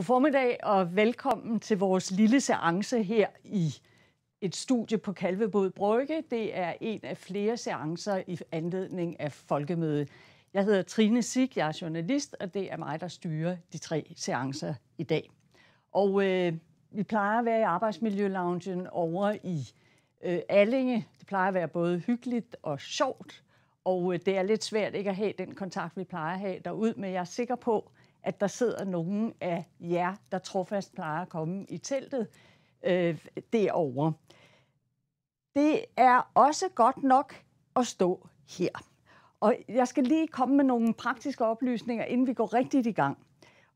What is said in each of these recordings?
God formiddag og velkommen til vores lille seance her i et studie på Kalvebod Brygge. Det er en af flere seancer i anledning af folkemødet. Jeg hedder Trine Sig, jeg er journalist, og det er mig, der styrer de tre seancer i dag. Og øh, vi plejer at være i arbejdsmiljøloungen over i øh, Allinge. Det plejer at være både hyggeligt og sjovt, og øh, det er lidt svært ikke at have den kontakt, vi plejer at have derud, men jeg er sikker på, at der sidder nogen af jer, der trofast plejer at komme i teltet øh, derovre. Det er også godt nok at stå her. Og jeg skal lige komme med nogle praktiske oplysninger, inden vi går rigtigt i gang.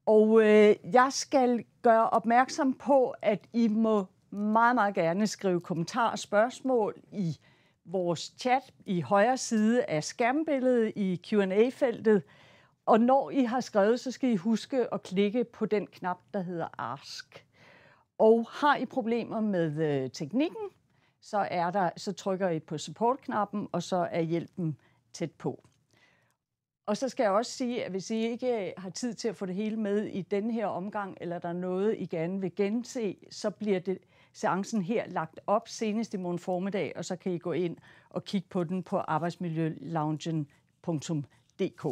Og øh, jeg skal gøre opmærksom på, at I må meget, meget gerne skrive kommentarer og spørgsmål i vores chat i højre side af skærmbilledet i Q&A-feltet. Og når I har skrevet, så skal I huske at klikke på den knap, der hedder Ask. Og har I problemer med øh, teknikken, så, er der, så trykker I på support-knappen, og så er hjælpen tæt på. Og så skal jeg også sige, at hvis I ikke øh, har tid til at få det hele med i denne her omgang, eller der er noget, I gerne vil gense, så bliver det, seancen her lagt op senest i morgen formiddag, og så kan I gå ind og kigge på den på arbejdsmiljøloungen.dk.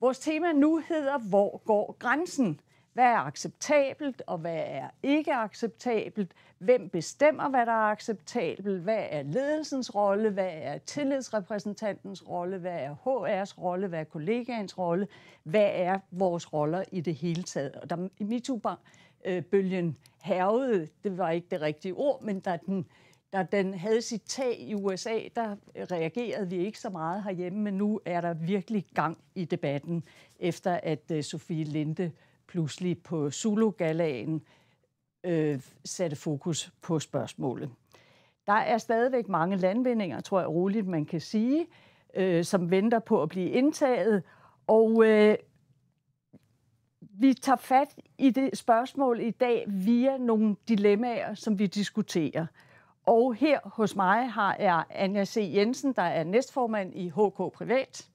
Vores tema nu hedder, hvor går grænsen? Hvad er acceptabelt, og hvad er ikke acceptabelt? Hvem bestemmer, hvad der er acceptabelt? Hvad er ledelsens rolle? Hvad er tillidsrepræsentantens rolle? Hvad er HR's rolle? Hvad er kollegaens rolle? Hvad er vores roller i det hele taget? Og der, i MeToo-bølgen hervede, øh, det var ikke det rigtige ord, men da den da den havde sit tag i USA, der øh, reagerede vi ikke så meget herhjemme, men nu er der virkelig gang i debatten, efter at øh, Sofie Linde pludselig på Zulu-galagen øh, satte fokus på spørgsmålet. Der er stadigvæk mange landvindinger, tror jeg roligt, man kan sige, øh, som venter på at blive indtaget, og øh, vi tager fat i det spørgsmål i dag via nogle dilemmaer, som vi diskuterer. Og her hos mig har jeg Anja C. Jensen, der er næstformand i HK Privat.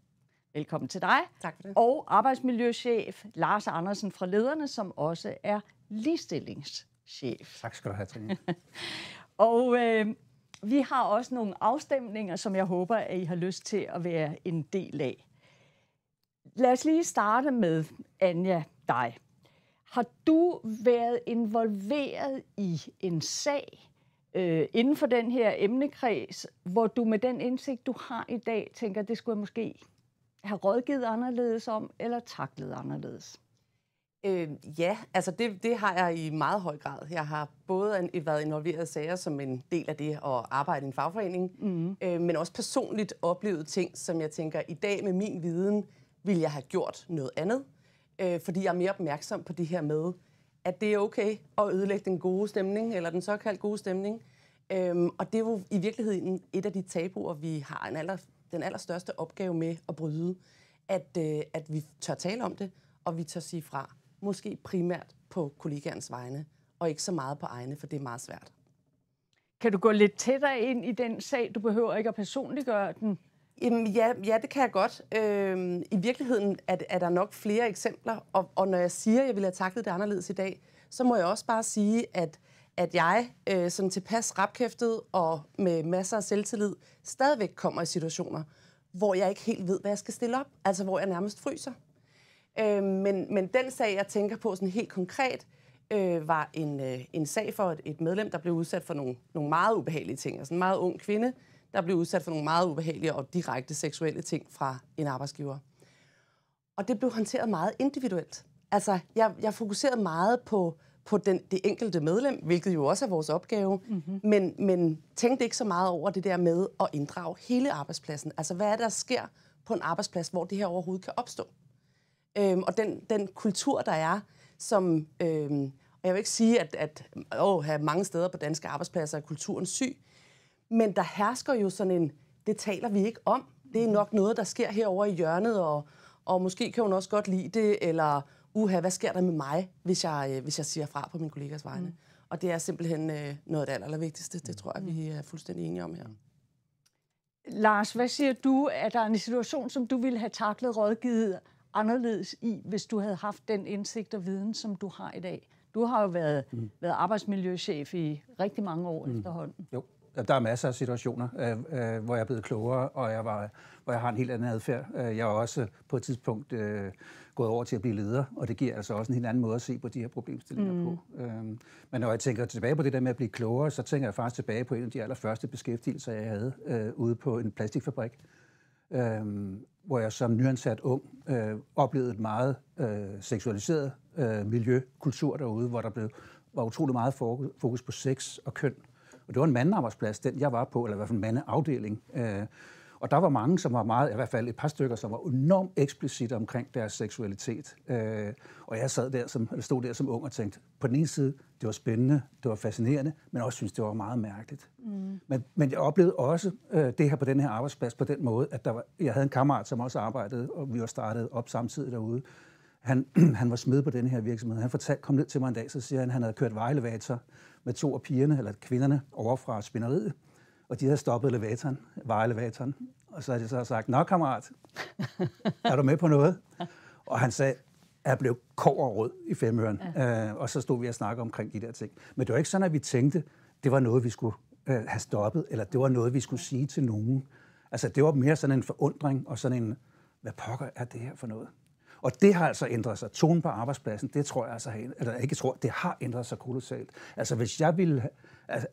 Velkommen til dig. Tak for det. Og arbejdsmiljøchef Lars Andersen fra Lederne, som også er ligestillingschef. Tak skal du have, Trine. og øh, vi har også nogle afstemninger, som jeg håber, at I har lyst til at være en del af. Lad os lige starte med, Anja, dig. Har du været involveret i en sag, øh, inden for den her emnekreds, hvor du med den indsigt, du har i dag, tænker, det skulle jeg måske have rådgivet anderledes om, eller taklet anderledes? Øh, ja, altså det, det har jeg i meget høj grad. Jeg har både en, været involveret i sager som en del af det at arbejde i en fagforening, mm. øh, men også personligt oplevet ting, som jeg tænker, i dag med min viden, ville jeg have gjort noget andet, øh, fordi jeg er mere opmærksom på det her med, at det er okay at ødelægge den gode stemning, eller den såkaldt gode stemning. Øhm, og det er jo i virkeligheden et af de tabuer, vi har en aller, den allerstørste opgave med at bryde, at, øh, at vi tør tale om det, og vi tør sige fra, måske primært på kollegaernes vegne, og ikke så meget på egne, for det er meget svært. Kan du gå lidt tættere ind i den sag? Du behøver ikke at personliggøre den. Jamen, ja, ja, det kan jeg godt. Øhm, I virkeligheden er, er der nok flere eksempler, og, og når jeg siger, at jeg ville have taklet det anderledes i dag, så må jeg også bare sige, at, at jeg øh, som tilpas rapkæftet og med masser af selvtillid stadigvæk kommer i situationer, hvor jeg ikke helt ved, hvad jeg skal stille op. Altså, hvor jeg nærmest fryser. Øhm, men, men den sag, jeg tænker på sådan helt konkret, øh, var en, øh, en sag for et, et medlem, der blev udsat for nogle, nogle meget ubehagelige ting. Altså en meget ung kvinde, der blev udsat for nogle meget ubehagelige og direkte seksuelle ting fra en arbejdsgiver. Og det blev håndteret meget individuelt. Altså, jeg, jeg fokuserede meget på, på den, det enkelte medlem, hvilket jo også er vores opgave, mm-hmm. men, men tænkte ikke så meget over det der med at inddrage hele arbejdspladsen. Altså, hvad er der sker på en arbejdsplads, hvor det her overhovedet kan opstå? Øhm, og den, den kultur, der er, som... Øhm, og jeg vil ikke sige, at, at åh, mange steder på danske arbejdspladser er kulturen syg, men der hersker jo sådan en, det taler vi ikke om. Det er nok noget, der sker herover i hjørnet, og, og måske kan hun også godt lide det, eller uha, hvad sker der med mig, hvis jeg, øh, hvis jeg siger fra på min kollegas vegne? Mm. Og det er simpelthen øh, noget af det allervigtigste. Det tror jeg, vi mm. er fuldstændig enige om her. Lars, hvad siger du? Er der en situation, som du ville have taklet rådgivet anderledes i, hvis du havde haft den indsigt og viden, som du har i dag? Du har jo været, mm. været arbejdsmiljøchef i rigtig mange år mm. efterhånden. Jo der er masser af situationer, øh, øh, hvor jeg er blevet klogere, og jeg var, hvor jeg har en helt anden adfærd. Øh, jeg er også på et tidspunkt øh, gået over til at blive leder, og det giver altså også en helt anden måde at se på de her problemstillinger mm. på. Øhm, men når jeg tænker tilbage på det der med at blive klogere, så tænker jeg faktisk tilbage på en af de allerførste beskæftigelser, jeg havde øh, ude på en plastikfabrik, øh, hvor jeg som nyansat ung øh, oplevede et meget øh, seksualiseret øh, miljø, kultur derude, hvor der blev, var utrolig meget fokus på sex og køn. Og det var en mandearbejdsplads, den jeg var på, eller i hvert fald en mandeafdeling. Øh, og der var mange, som var meget, i hvert fald et par stykker, som var enormt eksplicit omkring deres seksualitet. Øh, og jeg sad der som, eller stod der som ung og tænkte, på den ene side, det var spændende, det var fascinerende, men også synes det var meget mærkeligt. Mm. Men, men jeg oplevede også øh, det her på den her arbejdsplads på den måde, at der var, jeg havde en kammerat, som også arbejdede, og vi var startet op samtidig derude. Han, han var smed på den her virksomhed. Han fortalte, kom ned til mig en dag, så siger han, at han havde kørt vejelevator med to af pigerne, eller kvinderne, over fra spinderiet. Og de havde stoppet elevatoren, elevatoren. Og så havde de så sagt, nå kammerat, er du med på noget? Og han sagde, jeg blev kov og rød i femøren. Ja. Øh, og så stod vi og snakkede omkring de der ting. Men det var ikke sådan, at vi tænkte, det var noget, vi skulle øh, have stoppet, eller det var noget, vi skulle sige til nogen. Altså, det var mere sådan en forundring og sådan en, hvad pokker er det her for noget? Og det har altså ændret sig. Tonen på arbejdspladsen, det tror jeg altså eller ikke tror, det har ændret sig kolossalt. Altså hvis jeg ville,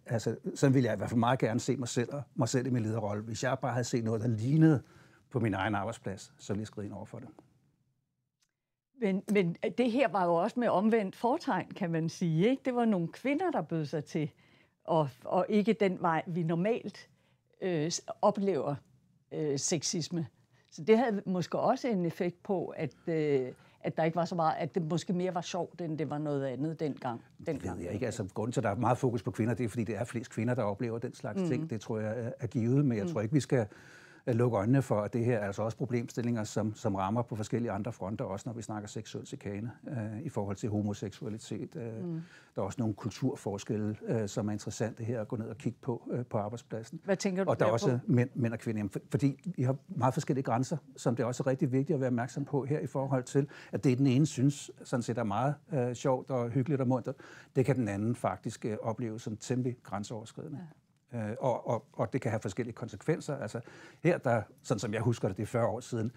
altså sådan ville jeg i hvert fald meget gerne se mig selv, mig selv i min lederrolle. Hvis jeg bare havde set noget, der lignede på min egen arbejdsplads, så ville jeg skride ind over for det. Men, men det her var jo også med omvendt fortegn, kan man sige. Ikke? Det var nogle kvinder, der bød sig til, og, og ikke den vej, vi normalt øh, oplever øh, sexisme. Så det havde måske også en effekt på, at, øh, at der ikke var så meget, at det måske mere var sjovt, end det var noget andet dengang. dengang. Det ved jeg ikke. Altså, grunden til, at der er meget fokus på kvinder, det er, fordi det er flest kvinder, der oplever den slags mm. ting. Det tror jeg er givet, men jeg mm. tror ikke, vi skal lukke øjnene for, at det her er altså også problemstillinger, som, som rammer på forskellige andre fronter, også når vi snakker seksuel chikane øh, i forhold til homoseksualitet. Øh, mm. Der er også nogle kulturforskelle, øh, som er interessante her at gå ned og kigge på øh, på arbejdspladsen. Hvad tænker du Og der er også mænd, mænd og kvinder, for, fordi vi har meget forskellige grænser, som det er også rigtig vigtigt at være opmærksom på her i forhold til, at det den ene synes sådan set er meget øh, sjovt og hyggeligt og muntert, det kan den anden faktisk øh, opleve som temmelig grænseoverskridende. Ja øh, og, og, og det kan have forskellige konsekvenser. Altså her, der, sådan som jeg husker det, det er 40 år siden,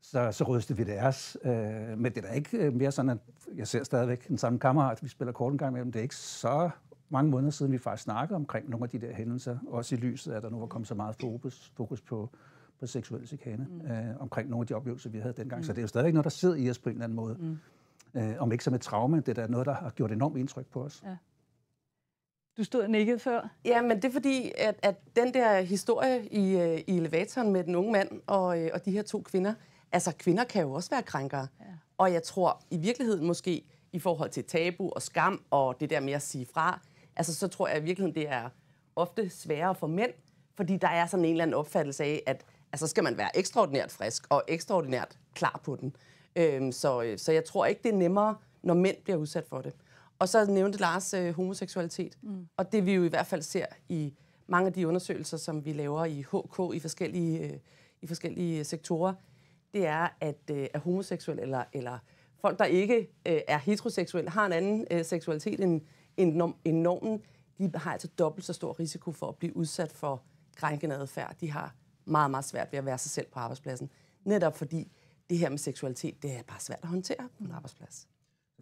så, så rødste vi det deres. Øh, men det er da ikke øh, mere sådan, at jeg ser stadigvæk den samme kammerat, vi spiller kort en gang imellem. Det er ikke så mange måneder siden, vi faktisk snakkede omkring nogle af de der hændelser, også i lyset af, at der nu var kommet så meget fokus, fokus på, på seksuel chikane, mm. øh, omkring nogle af de oplevelser, vi havde dengang. Mm. Så det er jo stadigvæk noget, der sidder i os på en eller anden måde. Mm. Øh, om ikke som et traume, det er da noget, der har gjort enormt indtryk på os. Ja. Du stod og før. Ja, men det er fordi, at, at den der historie i, øh, i elevatoren med den unge mand og, øh, og de her to kvinder, altså kvinder kan jo også være krænkere. Ja. Og jeg tror i virkeligheden måske, i forhold til tabu og skam og det der med at sige fra, altså så tror jeg i virkeligheden, det er ofte sværere for mænd, fordi der er sådan en eller anden opfattelse af, at altså skal man være ekstraordinært frisk og ekstraordinært klar på den. Øhm, så, øh, så jeg tror ikke, det er nemmere, når mænd bliver udsat for det. Og så nævnte Lars øh, homoseksualitet. Mm. Og det vi jo i hvert fald ser i mange af de undersøgelser, som vi laver i HK i forskellige, øh, i forskellige øh, sektorer, det er, at, øh, at homoseksuel eller, eller folk, der ikke øh, er heteroseksuelle, har en anden øh, seksualitet end, end, norm, end normen, de har altså dobbelt så stor risiko for at blive udsat for krænkende adfærd. De har meget, meget svært ved at være sig selv på arbejdspladsen. Netop fordi det her med seksualitet, det er bare svært at håndtere på en mm. arbejdsplads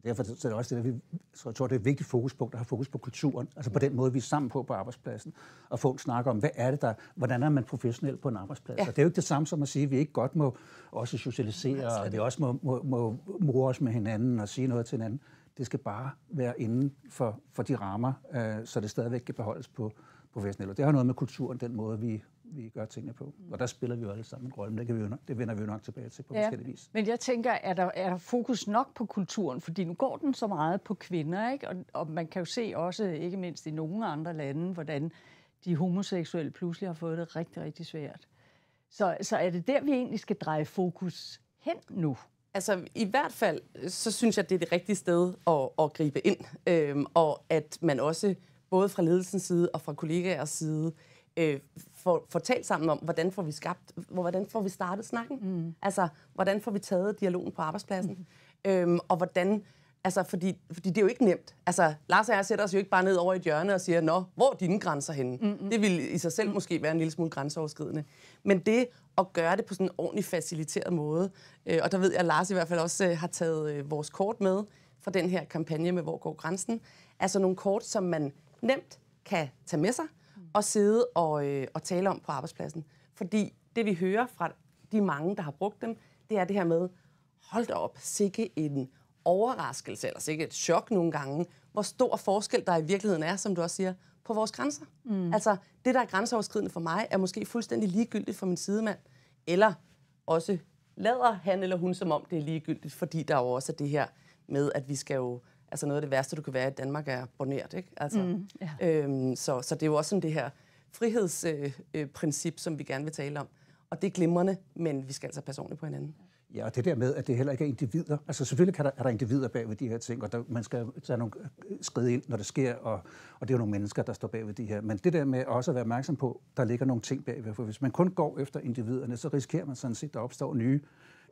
derfor så er det også det, at vi, så tror, det er et vigtigt fokuspunkt at have fokus på kulturen, altså på mm. den måde, vi er sammen på på arbejdspladsen, og få en snak om, hvad er det der, hvordan er man professionel på en arbejdsplads. Ja. Og det er jo ikke det samme som at sige, at vi ikke godt må også socialisere, altså, og det. vi også må, må, må more os med hinanden og sige noget til hinanden. Det skal bare være inden for, for de rammer, øh, så det stadigvæk kan beholdes på professionelt. Og det har noget med kulturen, den måde, vi vi gør tingene på. Og der spiller vi jo alle sammen en rolle, men det, kan vi jo nok, det vender vi jo nok tilbage til på ja. forskellige vis. Men jeg tænker, er der, er der fokus nok på kulturen? Fordi nu går den så meget på kvinder, ikke? Og, og man kan jo se også, ikke mindst i nogle andre lande, hvordan de homoseksuelle pludselig har fået det rigtig, rigtig svært. Så, så er det der, vi egentlig skal dreje fokus hen nu? Altså, i hvert fald, så synes jeg, det er det rigtige sted at, at gribe ind. Øhm, og at man også, både fra ledelsens side og fra kollegaers side, øh, får, får talt sammen om, hvordan får vi skabt, hvordan får vi startet snakken? Mm. Altså, hvordan får vi taget dialogen på arbejdspladsen? Mm. Øhm, og hvordan, altså, fordi, fordi det er jo ikke nemt. Altså, Lars og jeg sætter os jo ikke bare ned over i et hjørne og siger, nå, hvor er dine grænser henne? Mm. Det vil i sig selv mm. måske være en lille smule grænseoverskridende. Men det at gøre det på sådan en ordentlig faciliteret måde, øh, og der ved jeg, at Lars i hvert fald også øh, har taget øh, vores kort med fra den her kampagne med Hvor går grænsen? Altså nogle kort, som man nemt kan tage med sig, at sidde og, øh, og tale om på arbejdspladsen. Fordi det, vi hører fra de mange, der har brugt dem, det er det her med, hold da op, sikke en overraskelse, eller sikke et chok nogle gange, hvor stor forskel der i virkeligheden er, som du også siger, på vores grænser. Mm. Altså, det, der er grænseoverskridende for mig, er måske fuldstændig ligegyldigt for min sidemand, eller også lader han eller hun, som om det er ligegyldigt, fordi der jo også er det her med, at vi skal jo altså noget af det værste, du kan være i Danmark, er borneret. Ikke? Altså, mm, yeah. øhm, så, så det er jo også sådan det her frihedsprincip, øh, øh, princip, som vi gerne vil tale om. Og det er glimrende, men vi skal altså passe ordentligt på hinanden. Ja, og det der med, at det heller ikke er individer. Altså selvfølgelig kan der, er der individer bag ved de her ting, og der, man skal tage nogle øh, skridt ind, når det sker, og, og det er jo nogle mennesker, der står bag ved de her. Men det der med også at være opmærksom på, der ligger nogle ting bagved, for hvis man kun går efter individerne, så risikerer man sådan set, at der opstår nye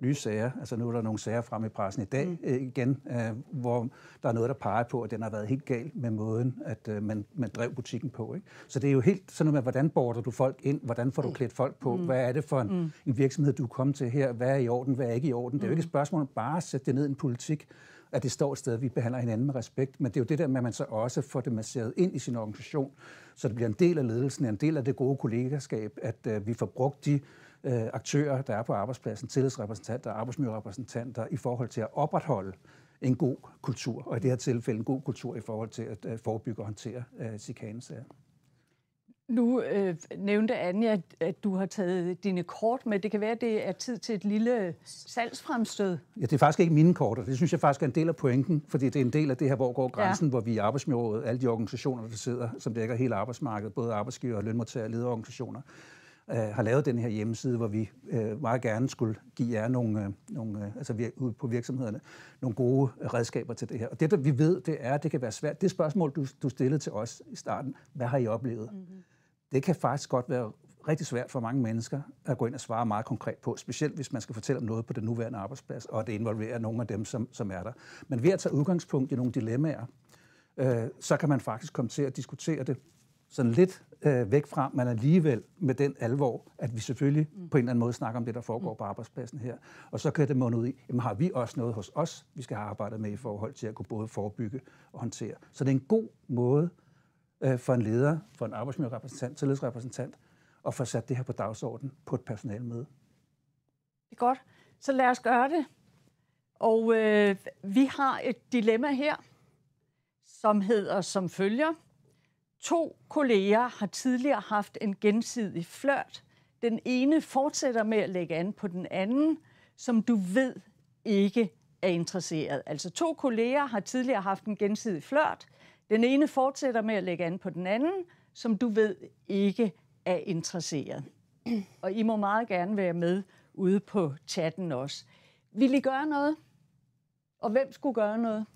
nye sager. Altså nu er der nogle sager frem i pressen i dag mm. øh, igen, øh, hvor der er noget, der peger på, at den har været helt gal med måden, at øh, man, man drev butikken på. Ikke? Så det er jo helt sådan noget med, hvordan border du folk ind? Hvordan får du mm. klædt folk på? Mm. Hvad er det for en, mm. en virksomhed, du er kommet til her? Hvad er i orden? Hvad er ikke i orden? Det er jo ikke et mm. spørgsmål bare at sætte det ned i en politik at det står et sted, at vi behandler hinanden med respekt, men det er jo det der med, at man så også får det masseret ind i sin organisation, så det bliver en del af ledelsen, en del af det gode kollegaskab, at øh, vi får brugt de øh, aktører, der er på arbejdspladsen, tillidsrepræsentanter, arbejdsmiljørepræsentanter, i forhold til at opretholde en god kultur, og i det her tilfælde en god kultur i forhold til at øh, forebygge og håndtere øh, chikanesager. Nu øh, nævnte Anja, at du har taget dine kort med. Det kan være, at det er tid til et lille salgsfremstød. Ja, det er faktisk ikke mine kort, og det synes jeg faktisk er en del af pointen, fordi det er en del af det her, hvor går grænsen, ja. hvor vi i Arbejdsmiljørådet, alle de organisationer, der sidder, som dækker hele arbejdsmarkedet, både arbejdsgiver, lønmodtagere og lederorganisationer, øh, har lavet den her hjemmeside, hvor vi øh, meget gerne skulle give jer nogle, øh, nogle øh, altså vir, ude på virksomhederne, nogle gode øh, redskaber til det her. Og det, der vi ved, det er, at det kan være svært. Det spørgsmål, du, du stillede til os i starten, hvad har I oplevet? Mm-hmm. Det kan faktisk godt være rigtig svært for mange mennesker at gå ind og svare meget konkret på, specielt hvis man skal fortælle om noget på den nuværende arbejdsplads, og det involverer nogle af dem, som, som er der. Men ved at tage udgangspunkt i nogle dilemmaer, øh, så kan man faktisk komme til at diskutere det sådan lidt øh, væk fra, men alligevel med den alvor, at vi selvfølgelig mm. på en eller anden måde snakker om det, der foregår mm. på arbejdspladsen her. Og så kan det måne ud i, jamen har vi også noget hos os, vi skal have arbejdet med i forhold til at kunne både forebygge og håndtere. Så det er en god måde øh, for en leder, for en arbejdsmiljørepræsentant, tillidsrepræsentant, at få sat det her på dagsordenen på et personalmøde. Det er godt. Så lad os gøre det. Og øh, vi har et dilemma her, som hedder som følger – To kolleger har tidligere haft en gensidig flørt. Den ene fortsætter med at lægge an på den anden, som du ved ikke er interesseret. Altså to kolleger har tidligere haft en gensidig flørt. Den ene fortsætter med at lægge an på den anden, som du ved ikke er interesseret. Og I må meget gerne være med ude på chatten også. Vil I gøre noget? Og hvem skulle gøre noget?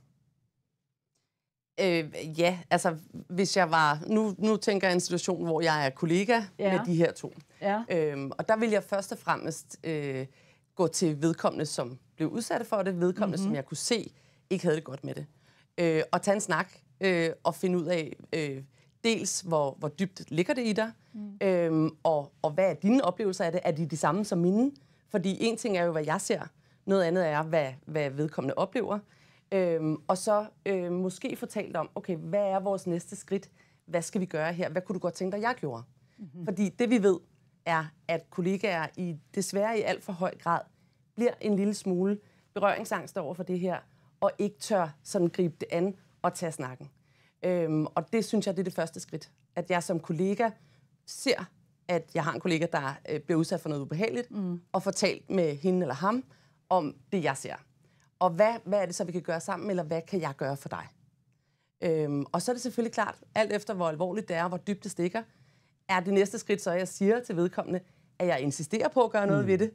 Øh, ja, altså hvis jeg var... Nu, nu tænker jeg en situation, hvor jeg er kollega ja. med de her to. Ja. Øhm, og der vil jeg først og fremmest øh, gå til vedkommende, som blev udsat for det, vedkommende, mm-hmm. som jeg kunne se ikke havde det godt med det. Øh, og tage en snak øh, og finde ud af øh, dels, hvor, hvor dybt ligger det i dig, mm. øh, og, og hvad er dine oplevelser af det? Er de de samme som mine? Fordi en ting er jo, hvad jeg ser. Noget andet er, hvad, hvad vedkommende oplever. Øhm, og så øh, måske fortalt om, okay, hvad er vores næste skridt? Hvad skal vi gøre her? Hvad kunne du godt tænke dig, jeg gjorde? Mm-hmm. Fordi det vi ved er, at kollegaer i desværre i alt for høj grad bliver en lille smule berøringsangst over for det her, og ikke tør sådan gribe det an og tage snakken. Øhm, og det synes jeg, det er det første skridt. At jeg som kollega ser, at jeg har en kollega, der øh, bliver udsat for noget ubehageligt, mm. og får talt med hende eller ham om det, jeg ser og hvad, hvad er det så, vi kan gøre sammen, eller hvad kan jeg gøre for dig? Øhm, og så er det selvfølgelig klart, alt efter hvor alvorligt det er, hvor dybt det stikker, er det næste skridt så, at jeg siger til vedkommende, at jeg insisterer på at gøre noget mm. ved det,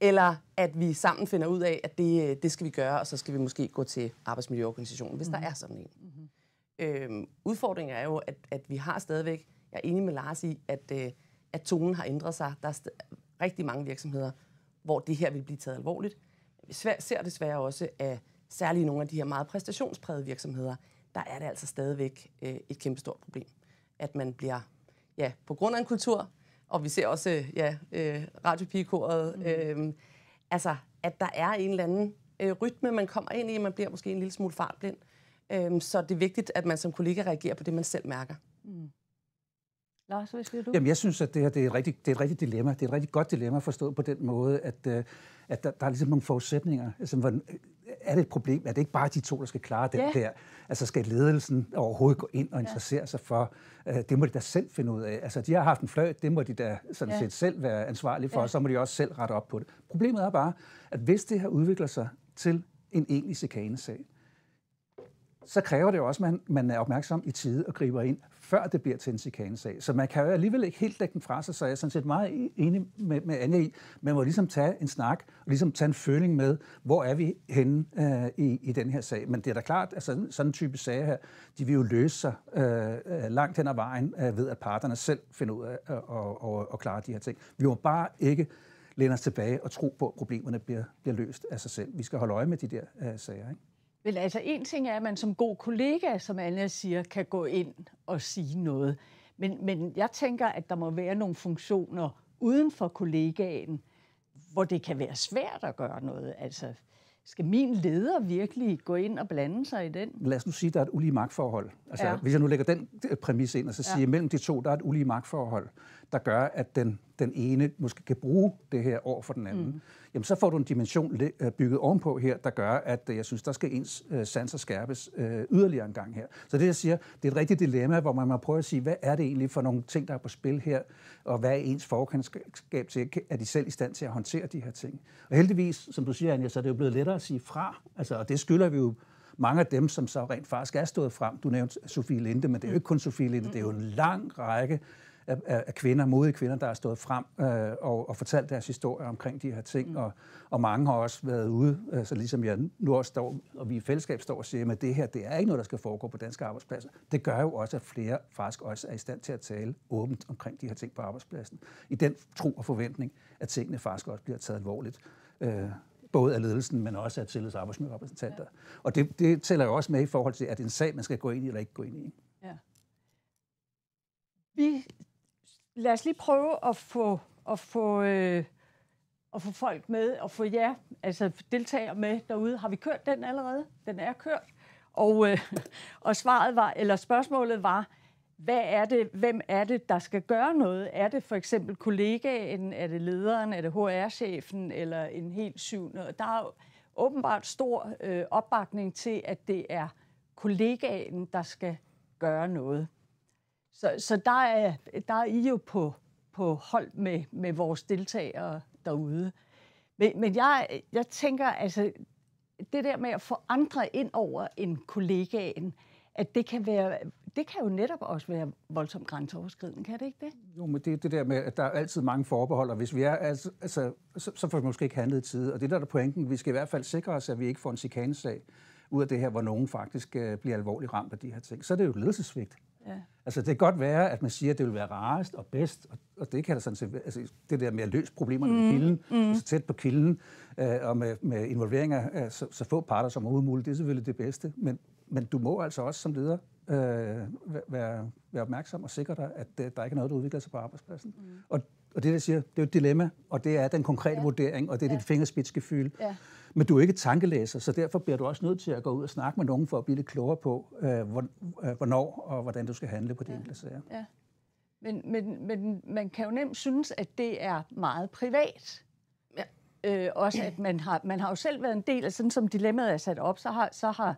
eller at vi sammen finder ud af, at det, det skal vi gøre, og så skal vi måske gå til arbejdsmiljøorganisationen, hvis mm. der mm-hmm. er sådan en. Mm. Øhm, udfordringen er jo, at, at vi har stadigvæk, jeg er enig med Lars i, at, øh, at tonen har ændret sig. Der er rigtig mange virksomheder, hvor det her vil blive taget alvorligt, vi ser desværre også, at særligt nogle af de her meget præstationsprægede virksomheder, der er det altså stadigvæk øh, et kæmpestort problem, at man bliver, ja, på grund af en kultur, og vi ser også, ja, øh, radiopigekoret, mm. Øh, altså, at der er en eller anden øh, rytme, man kommer ind i, man bliver måske en lille smule fartblind. Øh, så det er vigtigt, at man som kollega reagerer på det, man selv mærker. Mm. Lars, så hvad siger du? Jamen, jeg synes, at det her det er, et rigtig, det er et rigtig dilemma. Det er et rigtig godt dilemma forstået på den måde, at, øh, at der, der er ligesom nogle forudsætninger. Altså, hvordan, øh, er det et problem? Er det ikke bare de to, der skal klare den yeah. der? Altså skal ledelsen overhovedet gå ind og interessere yeah. sig for? Uh, det må de da selv finde ud af. Altså de har haft en fløj, det må de da sådan yeah. set selv være ansvarlige for, yeah. og så må de også selv rette op på det. Problemet er bare, at hvis det her udvikler sig til en egentlig chikanesag, så kræver det jo også, at man, man er opmærksom i tide og griber ind, før det bliver til en chikanesag. Så man kan jo alligevel ikke helt lægge den fra sig, så jeg er sådan set meget enig med, med Anja i, man må ligesom tage en snak, og ligesom tage en føling med, hvor er vi henne øh, i, i den her sag. Men det er da klart, at sådan, sådan en type sager her, de vil jo løse sig øh, øh langt hen ad vejen øh, ved, at parterne selv finder ud af at øh, og, og, og klare de her ting. Vi må bare ikke læne os tilbage og tro på, at problemerne bliver, bliver løst af sig selv. Vi skal holde øje med de der øh, sager, ikke? Men altså, en ting er, at man som god kollega, som Anja siger, kan gå ind og sige noget. Men, men jeg tænker, at der må være nogle funktioner uden for kollegaen, hvor det kan være svært at gøre noget. Altså, skal min leder virkelig gå ind og blande sig i den? Lad os nu sige, at der er et ulige magtforhold. Altså, ja. Hvis jeg nu lægger den præmis ind, og så siger, ja. siger, at mellem de to, der er et ulige magtforhold der gør, at den, den ene måske kan bruge det her over for den anden, mm. jamen så får du en dimension øh, bygget ovenpå her, der gør, at øh, jeg synes, der skal ens øh, sanser skærpes øh, yderligere en gang her. Så det, jeg siger, det er et rigtigt dilemma, hvor man må prøve at sige, hvad er det egentlig for nogle ting, der er på spil her, og hvad er ens forkendskab til, er de selv i stand til at håndtere de her ting? Og heldigvis, som du siger, Anja, så er det jo blevet lettere at sige fra, altså, og det skylder vi jo mange af dem, som så rent faktisk er stået frem. Du nævnte Sofie Linde, men det er jo ikke kun Sofie Linde, mm. det er jo en lang række af, af kvinder, modige kvinder, der har stået frem øh, og, og fortalt deres historie omkring de her ting. Mm. Og, og mange har også været ude, øh, så altså ligesom jeg nu også står, og vi i fællesskab står og siger, at det her, det er ikke noget, der skal foregå på danske arbejdspladser. Det gør jo også, at flere faktisk også er i stand til at tale åbent omkring de her ting på arbejdspladsen. I den tro og forventning, at tingene faktisk også bliver taget alvorligt. Øh, både af ledelsen, men også af tillids arbejdsmiljørepræsentanter. Ja. Og det, det tæller jo også med i forhold til, at en sag, man skal gå ind i eller ikke gå ind i. Ja. Vi lad os lige prøve at få, at få, øh, at få folk med, og få jer, altså deltagere med derude. Har vi kørt den allerede? Den er kørt. Og, øh, og svaret var, eller spørgsmålet var, hvad er det, hvem er det, der skal gøre noget? Er det for eksempel kollegaen, er det lederen, er det HR-chefen eller en helt syvende? Der er åbenbart stor øh, opbakning til, at det er kollegaen, der skal gøre noget. Så, så der, er, der er I jo på, på hold med, med vores deltagere derude. Men, men jeg, jeg tænker, altså, det der med at få andre ind over en kollegaen, at det kan være det kan jo netop også være voldsomt grænseoverskridende, kan det ikke det? Jo, men det er det der med, at der er altid mange forbehold, og hvis vi er, altså, altså, så, så får vi måske ikke handlet i tide. Og det der er pointen, vi skal i hvert fald sikre os, at vi ikke får en chikanesag ud af det her, hvor nogen faktisk øh, bliver alvorligt ramt af de her ting. Så er det jo ledelsesvigt. Ja. Altså, det kan godt være, at man siger, at det vil være rarest og bedst, og, og det kan der sådan set altså, det der med at løse problemerne mm. ved kilden, mm. så altså, tæt på kilden, øh, og med, med involvering af øh, så, så få parter som overhovedet muligt, det er selvfølgelig det bedste, men, men du må altså også som leder øh, være, være opmærksom og sikre dig, at øh, der ikke er noget, der udvikler sig på arbejdspladsen. Mm. Og, og det, der siger, det er jo et dilemma, og det er den konkrete ja. vurdering, og det er ja. dit fingerspidsgefyld. Ja men du er ikke tankelæser, så derfor bliver du også nødt til at gå ud og snakke med nogen for at blive lidt klogere på, øh, øh, hvornår og hvordan du skal handle på de ja. enkelte sager. Ja. Men, men, men man kan jo nemt synes, at det er meget privat. Ja. Øh, også at man har, man har jo selv været en del af, sådan som dilemmaet er sat op, så har, så har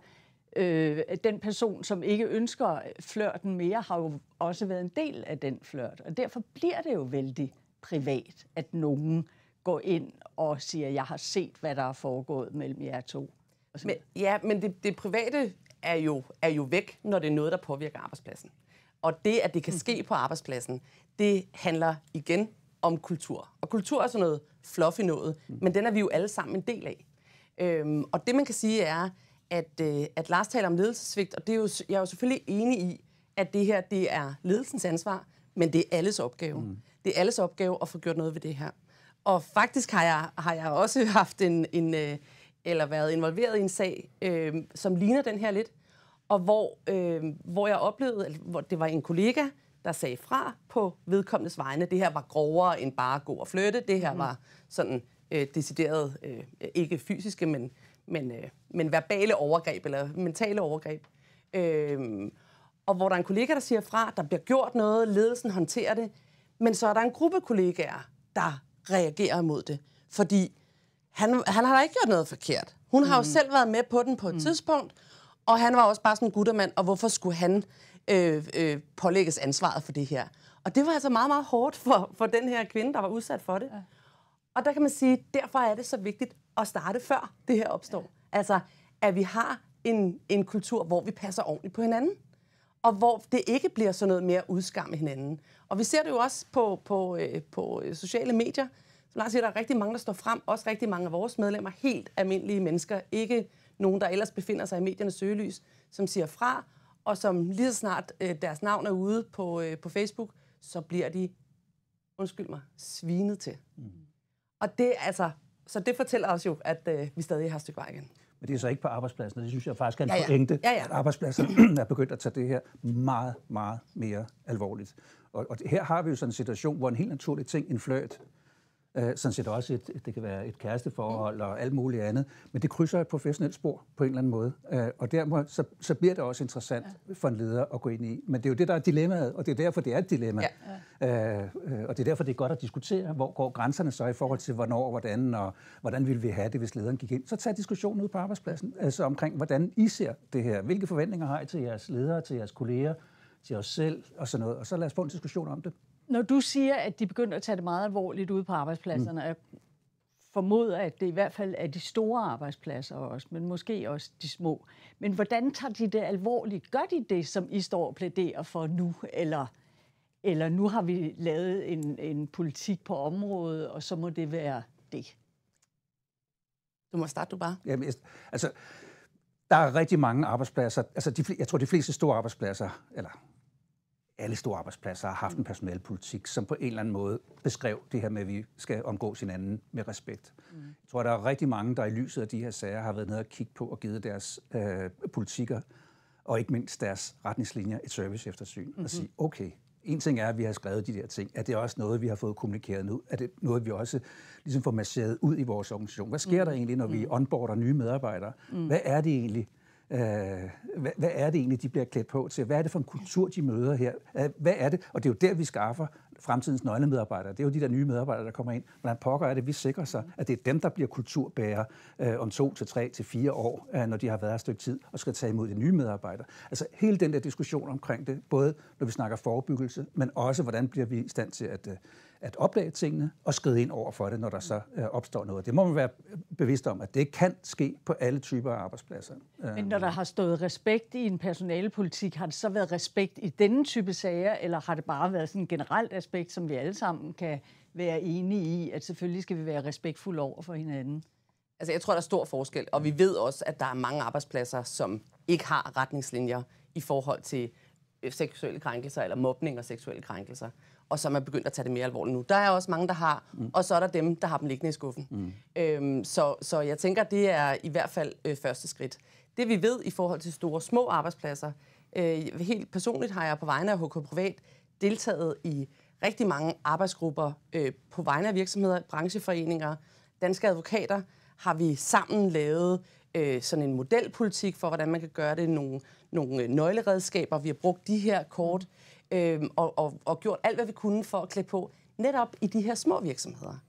øh, den person, som ikke ønsker flørten mere, har jo også været en del af den flørt. Og derfor bliver det jo vældig privat, at nogen går ind og siger, jeg har set, hvad der er foregået mellem jer to. Men, ja, men det, det private er jo, er jo væk, når det er noget, der påvirker arbejdspladsen. Og det, at det kan ske mhm. på arbejdspladsen, det handler igen om kultur. Og kultur er sådan noget fluffy noget, mm. men den er vi jo alle sammen en del af. Øhm, og det, man kan sige, er, at, øh, at Lars taler om ledelsesvigt, og det er jo, jeg er jo selvfølgelig enig i, at det her det er ledelsens ansvar, men det er alles opgave. Mm. Det er alles opgave at få gjort noget ved det her. Og faktisk har jeg, har jeg også haft en, en øh, eller været involveret i en sag, øh, som ligner den her lidt, og hvor, øh, hvor jeg oplevede, at hvor det var en kollega, der sagde fra på vedkommendes vegne. Det her var grovere end bare god og flytte. Det her mm. var sådan øh, decideret, øh, ikke fysiske, men, men, øh, men verbale overgreb, eller mentale overgreb. Øh, og hvor der er en kollega, der siger fra, der bliver gjort noget, ledelsen håndterer det, men så er der en gruppe kollegaer, der reagerer mod det. Fordi han, han har da ikke gjort noget forkert. Hun mm. har jo mm. selv været med på den på et mm. tidspunkt, og han var også bare sådan en guttermand, og hvorfor skulle han øh, øh, pålægges ansvaret for det her? Og det var altså meget, meget hårdt for, for den her kvinde, der var udsat for det. Ja. Og der kan man sige, derfor er det så vigtigt at starte før det her opstår. Ja. Altså, at vi har en, en kultur, hvor vi passer ordentligt på hinanden og hvor det ikke bliver sådan noget mere at udskamme hinanden. Og vi ser det jo også på, på, øh, på øh, sociale medier. Som Lars siger, der er rigtig mange, der står frem, også rigtig mange af vores medlemmer, helt almindelige mennesker, ikke nogen, der ellers befinder sig i mediernes søgelys, som siger fra, og som lige så snart øh, deres navn er ude på, øh, på Facebook, så bliver de, undskyld mig, svinet til. Mm. Og det altså, så det fortæller os jo, at øh, vi stadig har et stykke vej igen. Men det er så ikke på arbejdspladsen, og det synes jeg faktisk er en ja, ja. pointe, ja, ja. at arbejdspladsen er begyndt at tage det her meget, meget mere alvorligt. Og, og her har vi jo sådan en situation, hvor en helt naturlig ting, en fløjt, Øh, sådan set også, et, det kan være et kæresteforhold mm. og alt muligt andet. Men det krydser et professionelt spor på en eller anden måde. Øh, og dermed så, så bliver det også interessant ja. for en leder at gå ind i. Men det er jo det, der er dilemmaet, og det er derfor, det er et dilemma. Ja. Øh, øh og det er derfor, det er godt at diskutere, hvor går grænserne så i forhold til hvornår og hvordan, og hvordan vil vi have det, hvis lederen gik ind. Så tag diskussionen ud på arbejdspladsen, altså omkring, hvordan I ser det her. Hvilke forventninger har I til jeres ledere, til jeres kolleger, til os selv og sådan noget. Og så lad os få en diskussion om det. Når du siger, at de begynder at tage det meget alvorligt ude på arbejdspladserne, mm. og jeg formoder, at det i hvert fald er de store arbejdspladser også, men måske også de små. Men hvordan tager de det alvorligt? Gør de det, som I står og plæderer for nu? Eller, eller nu har vi lavet en, en politik på området, og så må det være det? Du må starte, du bare. Jamen, altså, der er rigtig mange arbejdspladser. Altså, de, jeg tror, de fleste store arbejdspladser, eller alle store arbejdspladser har haft en personalpolitik, som på en eller anden måde beskrev det her med, at vi skal omgås hinanden med respekt. Mm. Jeg tror, der er rigtig mange, der i lyset af de her sager har været nede og kigge på og givet deres øh, politikker og ikke mindst deres retningslinjer et service eftersyn mm-hmm. og sige, okay, en ting er, at vi har skrevet de der ting. Er det også noget, vi har fået kommunikeret nu? Er det noget, vi også ligesom får masseret ud i vores organisation? Hvad sker mm. der egentlig, når vi mm. onboarder nye medarbejdere? Mm. Hvad er det egentlig, Øh, hvad, hvad er det egentlig, de bliver klædt på til? Hvad er det for en kultur, de møder her? Øh, hvad er det? Og det er jo der, vi skaffer fremtidens nøglemedarbejdere. Det er jo de der nye medarbejdere, der kommer ind. Hvordan pokker er det, vi sikrer sig, at det er dem, der bliver kulturbærere øh, om to til tre til fire år, øh, når de har været et stykke tid og skal tage imod de nye medarbejdere. Altså hele den der diskussion omkring det, både når vi snakker forebyggelse, men også hvordan bliver vi i stand til at, øh, at opdage tingene og skride ind over for det, når der så øh, opstår noget. Det må man være bevidst om, at det kan ske på alle typer af arbejdspladser. Men når øhm. der har stået respekt i en personalepolitik, har det så været respekt i denne type sager, eller har det bare været sådan et generelt aspekt, som vi alle sammen kan være enige i, at selvfølgelig skal vi være respektfulde over for hinanden? Altså, jeg tror, der er stor forskel, og vi ved også, at der er mange arbejdspladser, som ikke har retningslinjer i forhold til øh, seksuelle krænkelser eller mobning og seksuelle krænkelser og som er begyndt at tage det mere alvorligt nu. Der er også mange, der har, mm. og så er der dem, der har dem liggende i skuffen. Mm. Øhm, så, så jeg tænker, det er i hvert fald øh, første skridt. Det vi ved i forhold til store små arbejdspladser, øh, helt personligt har jeg på vegne af HK Privat deltaget i rigtig mange arbejdsgrupper øh, på vegne af virksomheder, brancheforeninger, danske advokater, har vi sammen lavet øh, sådan en modelpolitik for, hvordan man kan gøre det, nogle, nogle nøgleredskaber. Vi har brugt de her kort. Mm øh, og, og, og gjort alt, hvad vi kunne for at klæde på, netop i de her små virksomheder.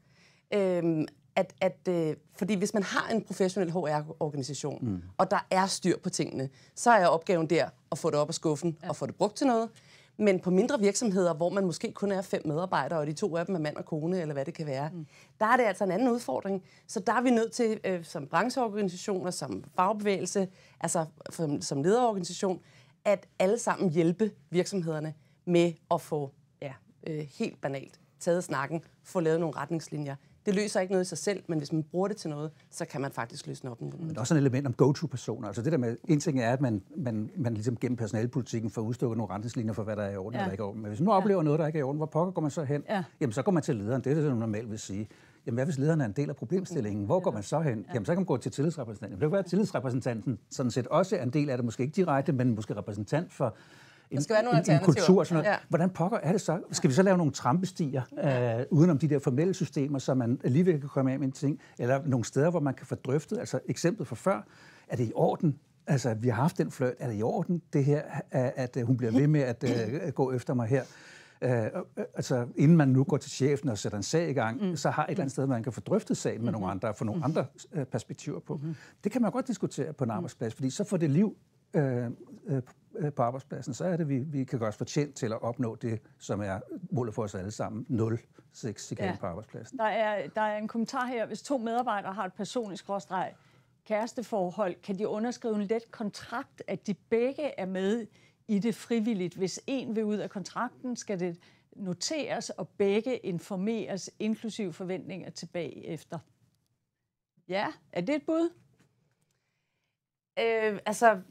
Øh, at, at øh, fordi hvis man har en professionel HR-organisation, mm. og der er styr på tingene, så er opgaven der at få det op af skuffen ja. og få det brugt til noget. Men på mindre virksomheder, hvor man måske kun er fem medarbejdere, og de to af dem er mand og kone, eller hvad det kan være, mm. der er det altså en anden udfordring. Så der er vi nødt til, øh, som brancheorganisationer, som fagbevægelse, altså som, som lederorganisation, at alle sammen hjælpe virksomhederne med at få ja, øh, helt banalt taget snakken, få lavet nogle retningslinjer. Det løser ikke noget i sig selv, men hvis man bruger det til noget, så kan man faktisk løsne op. Men der er også et element om go-to-personer. Altså det der med, en ting er, at man, man, man ligesom gennem personalpolitikken får udstukket nogle retningslinjer for, hvad der er i orden ja. og ikke i orden. Men hvis man nu ja. oplever noget, der ikke er i orden, hvor pokker går man så hen? Ja. Jamen så går man til lederen. Det er det, man normalt vil sige. Jamen hvad hvis lederen er en del af problemstillingen? Hvor går man så hen? Jamen så kan man gå til tillidsrepræsentanten. Jamen, det kan være, at tillidsrepræsentanten sådan set også er en del af det. Måske ikke direkte, men måske repræsentant for en, skal være nogle en, en kultur. Sådan noget. Ja. Hvordan pokker er det så? Skal vi så lave nogle trampestier ja. øh, udenom de der formelle systemer, så man alligevel kan komme af med en ting? Eller nogle steder, hvor man kan få drøftet, altså eksemplet fra før, er det i orden? Altså, vi har haft den fløjt. Er det i orden, det her, at, at øh, hun bliver ved med at øh, gå efter mig her? Uh, altså inden man nu går til chefen og sætter en sag i gang, mm. så har et eller andet sted, man kan få drøftet sagen med mm. nogle mm-hmm. andre og få nogle mm. andre perspektiver på. Mm. Det kan man godt diskutere på en mm. arbejdsplads, fordi så får det liv uh, uh, Øh, på arbejdspladsen, så er det, vi, vi kan gøre os fortjent til at opnå det, som er målet for os alle sammen. 0 6 ja. på arbejdspladsen. Der er, der er en kommentar her. Hvis to medarbejdere har et personligt skråstreg kæresteforhold, kan de underskrive en let kontrakt, at de begge er med i det frivilligt. Hvis en vil ud af kontrakten, skal det noteres, og begge informeres, inklusive forventninger tilbage efter. Ja, er det et bud? Øh, altså,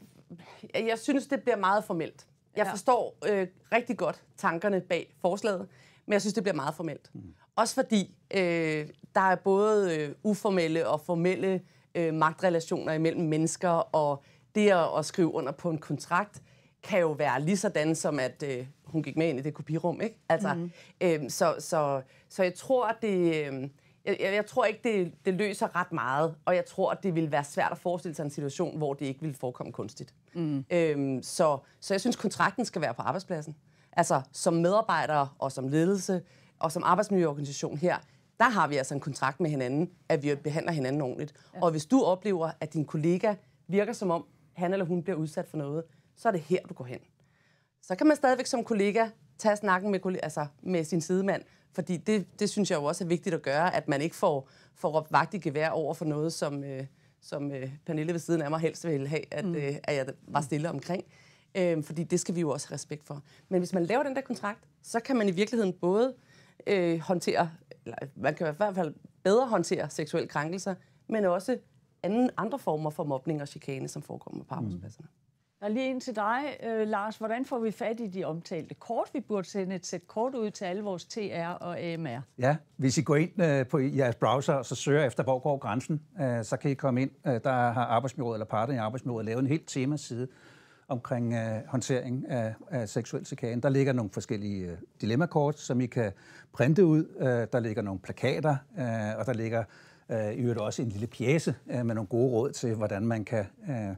jeg synes, det bliver meget formelt. Jeg ja. forstår øh, rigtig godt tankerne bag forslaget, men jeg synes, det bliver meget formelt. Mm. Også fordi øh, der er både øh, uformelle og formelle øh, magtrelationer imellem mennesker, og det at, at skrive under på en kontrakt kan jo være lige sådan, som at øh, hun gik med ind i det kopirum. Ikke? Altså, mm. øh, så, så, så jeg tror, at det... Øh, jeg, jeg, tror ikke, det, det løser ret meget, og jeg tror, at det vil være svært at forestille sig en situation, hvor det ikke vil forekomme kunstigt. Mm. Øhm, så, så jeg synes, kontrakten skal være på arbejdspladsen. Altså som medarbejdere og som ledelse og som arbejdsmiljøorganisation her, der har vi altså en kontrakt med hinanden, at vi behandler hinanden ordentligt. Ja. Og hvis du oplever, at din kollega virker som om, han eller hun bliver udsat for noget, så er det her, du går hen. Så kan man stadigvæk som kollega tage snakken med, altså med sin sidemand fordi det, det synes jeg jo også er vigtigt at gøre, at man ikke får, får råbt vagt i gevær over for noget, som, øh, som øh, Pernille ved siden af mig helst ville have, at, mm. øh, at jeg var stille omkring. Øh, fordi det skal vi jo også have respekt for. Men hvis man laver den der kontrakt, så kan man i virkeligheden både øh, håndtere, eller man kan i hvert fald bedre håndtere seksuelle krænkelser, men også anden, andre former for mobning og chikane, som forekommer på mm. arbejdspladserne. Mm. Der er lige en til dig, øh, Lars. Hvordan får vi fat i de omtalte kort? Vi burde sende et sæt kort ud til alle vores TR og AMR. Ja, hvis I går ind øh, på jeres browser og så søger efter, hvor går grænsen, øh, så kan I komme ind. Øh, der har arbejdsmiljøet eller parterne i arbejdsmiljøet lavet en helt temaside omkring øh, håndtering af, af seksuel chikane. Der ligger nogle forskellige øh, dilemmakort, som I kan printe ud. Øh, der ligger nogle plakater, øh, og der ligger øh, i øvrigt også en lille pjæse øh, med nogle gode råd til, hvordan man kan... Øh,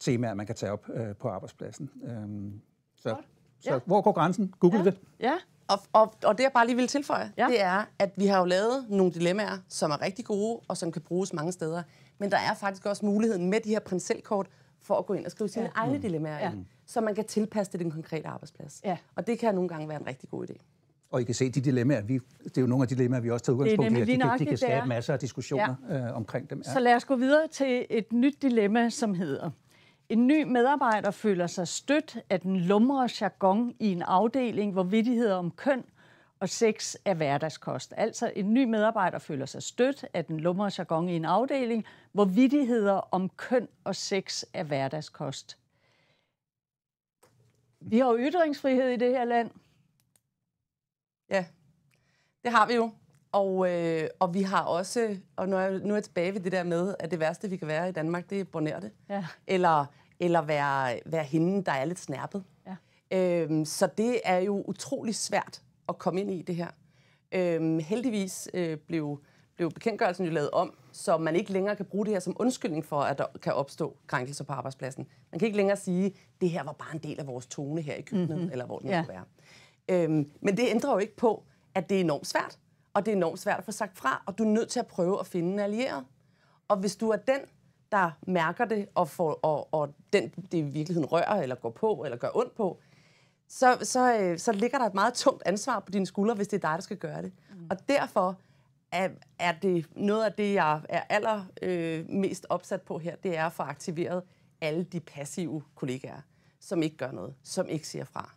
temaer, man kan tage op øh, på arbejdspladsen. Øhm, så, Godt. så ja. hvor går grænsen? Google ja. det. Ja, og, og, og det jeg bare lige vil tilføje, ja. det er, at vi har jo lavet nogle dilemmaer, som er rigtig gode, og som kan bruges mange steder. Men der er faktisk også muligheden med de her prinselkort for at gå ind og skrive sine egne mm. dilemmaer ja. ind, så man kan tilpasse det den konkrete arbejdsplads. Ja. Og det kan nogle gange være en rigtig god idé. Og I kan se de dilemmaer, vi, det er jo nogle af de dilemmaer, vi også tager udgangspunkt i, de, kan, de kan skabe masser af diskussioner ja. øh, omkring dem. Ja. Så lad os gå videre til et nyt dilemma, som hedder, en ny medarbejder føler sig stødt af den lumre jargon i en afdeling, hvor vidtigheder om køn og sex er hverdagskost. Altså en ny medarbejder føler sig stødt af den lumre jargon i en afdeling, hvor vidtigheder om køn og sex er hverdagskost. Vi har jo ytringsfrihed i det her land. Ja, det har vi jo. Og, øh, og vi har også, og nu er, nu er jeg tilbage ved det der med, at det værste, vi kan være i Danmark, det er bornerte. Ja. Eller eller være, være hende, der er lidt snærpet. Ja. Øhm, så det er jo utrolig svært at komme ind i det her. Øhm, heldigvis øh, blev, blev bekendtgørelsen jo lavet om, så man ikke længere kan bruge det her som undskyldning for, at der kan opstå krænkelser på arbejdspladsen. Man kan ikke længere sige, det her var bare en del af vores tone her i køkkenet, mm-hmm. eller hvor den ja. kunne være. Øhm, men det ændrer jo ikke på, at det er enormt svært, og det er enormt svært at få sagt fra, og du er nødt til at prøve at finde en allieret. Og hvis du er den, der mærker det, og, får, og, og den, det i virkeligheden rører, eller går på, eller gør ondt på, så, så, øh, så ligger der et meget tungt ansvar på dine skuldre, hvis det er dig, der skal gøre det. Mm. Og derfor er, er det noget af det, jeg er aller øh, mest opsat på her, det er at få aktiveret alle de passive kollegaer, som ikke gør noget, som ikke siger fra.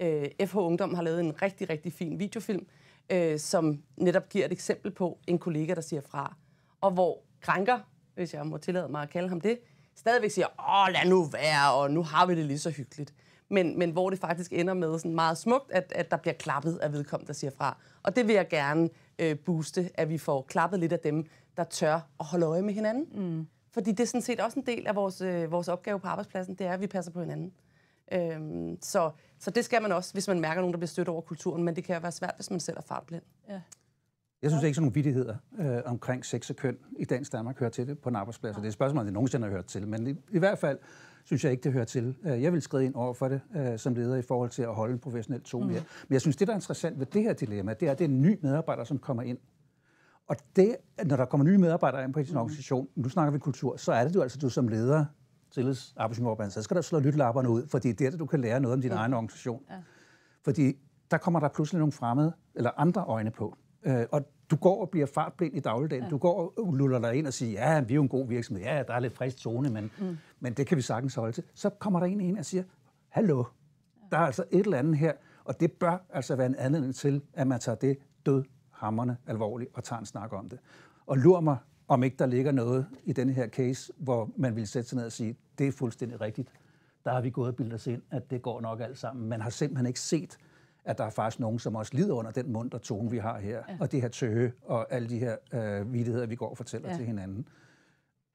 Øh, FH Ungdom har lavet en rigtig, rigtig fin videofilm, øh, som netop giver et eksempel på en kollega, der siger fra, og hvor krænker hvis jeg må tillade mig at kalde ham det, stadigvæk siger, åh, lad nu være, og nu har vi det lige så hyggeligt. Men, men hvor det faktisk ender med sådan meget smukt, at, at der bliver klappet af vedkommende, der siger fra. Og det vil jeg gerne øh, booste, at vi får klappet lidt af dem, der tør at holde øje med hinanden. Mm. Fordi det er sådan set også en del af vores, øh, vores opgave på arbejdspladsen, det er, at vi passer på hinanden. Øhm, så, så det skal man også, hvis man mærker nogen, der bliver stødt over kulturen, men det kan jo være svært, hvis man selv er fartblind. Ja. Jeg synes ikke, sådan nogle vidtigheder øh, omkring sex og køn i dansk Danmark hører til det på en arbejdsplads. Ja. det er et spørgsmål, om det nogensinde har hørt til. Men i, i hvert fald synes jeg ikke, det hører til. Øh, jeg vil skride ind over for det øh, som leder i forhold til at holde en professionel tone mm. her. Men jeg synes, det, der er interessant ved det her dilemma, det er, at det er en ny medarbejder, som kommer ind. Og det, når der kommer nye medarbejdere ind på din mm. organisation, nu snakker vi kultur, så er det jo altså, du som leder stilles arbejdsmiljøorganisation, så skal der slå lytlapperne ud, fordi det er det, du kan lære noget om din mm. egen organisation. Ja. Fordi der kommer der pludselig nogle fremmede eller andre øjne på. Øh, og du går og bliver fartblind i dagligdagen. Ja. Du går og luller dig ind og siger, ja, vi er jo en god virksomhed, ja, der er lidt frisk zone, men, mm. men det kan vi sagtens holde til. Så kommer der en ind og siger, hallo, der er altså et eller andet her, og det bør altså være en anledning til, at man tager det død hammerne alvorligt og tager en snak om det. Og lur mig, om ikke der ligger noget i denne her case, hvor man vil sætte sig ned og sige, det er fuldstændig rigtigt. Der har vi gået og bildet os ind, at det går nok alt sammen. Man har simpelthen ikke set, at der er faktisk nogen, som også lider under den mund og tone, vi har her, ja. og det her tøge, og alle de her øh, vidigheder, vi går og fortæller ja. til hinanden.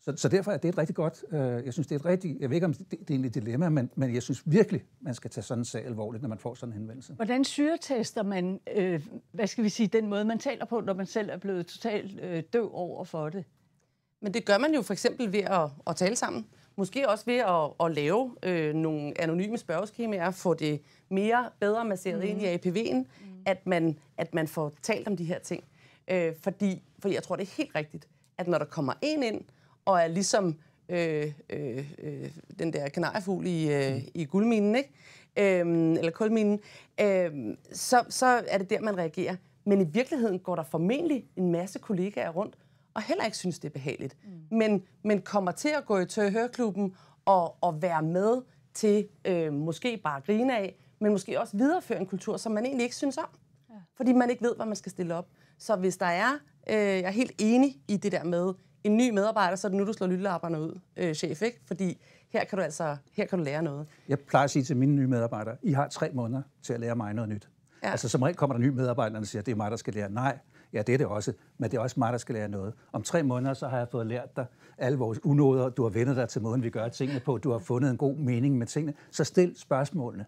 Så, så derfor er det et rigtig godt, øh, jeg synes, det er et rigtig, jeg ved ikke, om det, det er et dilemma, men, men jeg synes virkelig, man skal tage sådan en sag alvorligt, når man får sådan en henvendelse. Hvordan syretester man, øh, hvad skal vi sige, den måde, man taler på, når man selv er blevet totalt øh, døv over for det? Men det gør man jo for eksempel ved at, at tale sammen. Måske også ved at, at lave øh, nogle anonyme spørgeskemaer, få det mere bedre masseret mm. ind i mm. APV'en, mm. at, man, at man får talt om de her ting. Øh, fordi, fordi jeg tror, det er helt rigtigt, at når der kommer en ind, og er ligesom øh, øh, øh, den der kanariefugl i, øh, mm. i guldminen, ikke? Øhm, eller kulminen, øhm, så, så er det der, man reagerer. Men i virkeligheden går der formentlig en masse kollegaer rundt, og heller ikke synes, det er behageligt, mm. men, men kommer til at gå i tørhørklubben og, og være med til øh, måske bare at grine af, men måske også videreføre en kultur, som man egentlig ikke synes om, ja. fordi man ikke ved, hvad man skal stille op. Så hvis der er, øh, jeg er helt enig i det der med, en ny medarbejder, så er det nu, du slår lyttelapperne ud, øh, chef, ikke? Fordi her kan du altså her kan du lære noget. Jeg plejer at sige til mine nye medarbejdere, I har tre måneder til at lære mig noget nyt. Ja. Altså som regel kommer der nye medarbejdere, og siger, det er mig, der skal lære. Nej, Ja, det er det også, men det er også mig, der skal lære noget. Om tre måneder, så har jeg fået lært dig alle vores unoder, du har vendt dig til måden, vi gør tingene på, du har fundet en god mening med tingene. Så stil spørgsmålene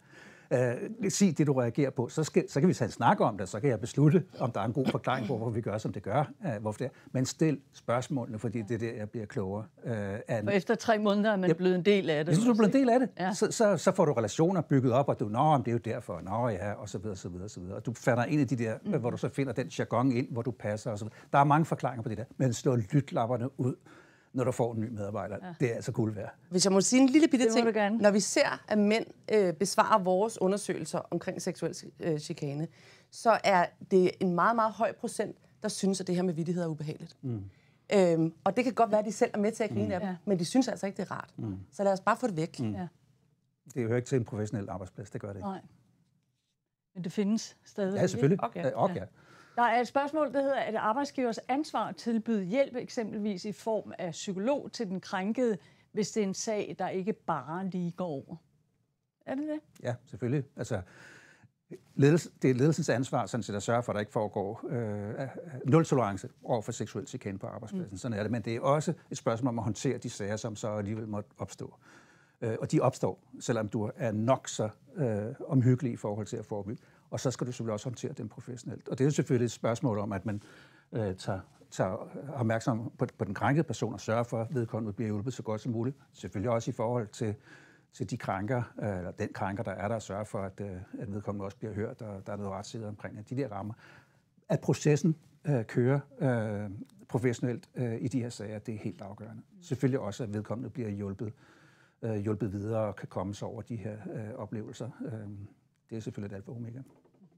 øh, sig det, du reagerer på, så, skal, så kan vi tage snakke om det, så kan jeg beslutte, om der er en god forklaring på, hvorfor vi gør, som det gør, øh, hvorfor det er. Men stil spørgsmålene, fordi det er der, jeg bliver klogere. Øh, af. For efter tre måneder er man ja, blevet en del af det. Hvis du er blevet en del af det. Ja. Så, så, så får du relationer bygget op, og du, nå, det er jo derfor, nå ja, og så videre, så videre, så videre. Og du fatter en af de der, mm. hvor du så finder den jargon ind, hvor du passer, og så videre. Der er mange forklaringer på det der, men slå lytlapperne ud når du får en ny medarbejder. Ja. Det er altså guld værd. Hvis jeg må sige en lille bitte det ting. Gerne. Når vi ser, at mænd øh, besvarer vores undersøgelser omkring seksuel øh, chikane, så er det en meget, meget høj procent, der synes, at det her med vidtighed er ubehageligt. Mm. Øhm, og det kan godt være, at de selv er med til at grine mm. af dem, ja. men de synes altså ikke, det er rart. Mm. Så lad os bare få det væk. Mm. Ja. Det hører ikke til en professionel arbejdsplads, det gør det ikke. Nej. Men det findes stadig. Ja, selvfølgelig. Okay. Okay, ja. Der er et spørgsmål, der hedder, at arbejdsgivers ansvar at tilbyde hjælp, eksempelvis i form af psykolog til den krænkede, hvis det er en sag, der ikke bare lige går over. Er det det? Ja, selvfølgelig. Altså, ledelse, det er ledelsens ansvar sådan set, at sørge for, at der ikke foregår øh, nul tolerance over for seksuel chikane på arbejdspladsen. Mm. Sådan er det. Men det er også et spørgsmål om at håndtere de sager, som så alligevel måtte opstå. Øh, og de opstår, selvom du er nok så øh, omhyggelig i forhold til at forebygge og så skal du selvfølgelig også håndtere dem professionelt. Og det er selvfølgelig et spørgsmål om, at man øh, tager, tager opmærksom på, på den krænkede person og sørger for, at vedkommende bliver hjulpet så godt som muligt. Selvfølgelig også i forhold til, til de krænker, øh, eller den krænker, der er der, og sørge for, at, øh, at vedkommende også bliver hørt, og der er noget retssikkerhed omkring De der rammer. At processen øh, kører øh, professionelt øh, i de her sager, det er helt afgørende. Selvfølgelig også, at vedkommende bliver hjulpet, øh, hjulpet videre og kan komme sig over de her øh, oplevelser. Øh, det er selvfølgelig et alfa og omega.